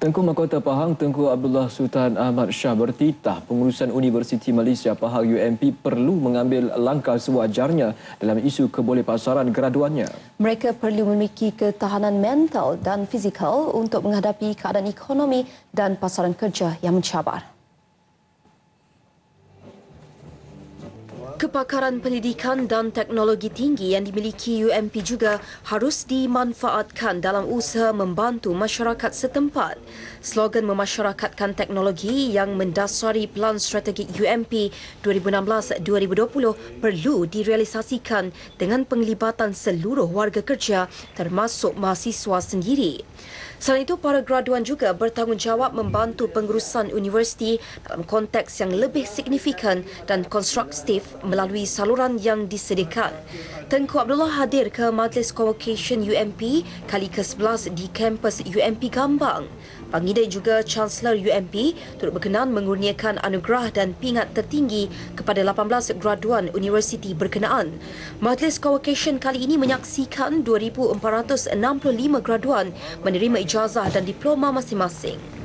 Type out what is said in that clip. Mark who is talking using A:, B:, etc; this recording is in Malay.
A: Tengku Mahkota Pahang Tengku Abdullah Sultan Ahmad Shah bertitah pengurusan Universiti Malaysia Pahang UMP perlu mengambil langkah sewajarnya dalam isu kebolehpasaran graduannya.
B: Mereka perlu memiliki ketahanan mental dan fizikal untuk menghadapi keadaan ekonomi dan pasaran kerja yang mencabar. Kepakaran pendidikan dan teknologi tinggi yang dimiliki UMP juga harus dimanfaatkan dalam usaha membantu masyarakat setempat. Slogan memasyarakatkan teknologi yang mendasari pelan strategik UMP 2016-2020 perlu direalisasikan dengan penglibatan seluruh warga kerja termasuk mahasiswa sendiri. Selain itu, para graduan juga bertanggungjawab membantu pengurusan universiti dalam konteks yang lebih signifikan dan konstruktif melalui saluran yang disediakan. Tengku Abdullah hadir ke Majlis Convocation UMP kali ke-11 di kampus UMP Gambang. Pangida juga Chancellor UMP turut berkenan mengurniakan anugerah dan pingat tertinggi kepada 18 graduan universiti berkenaan. Majlis Convocation kali ini menyaksikan 2,465 graduan menerima ijazah dan diploma masing-masing.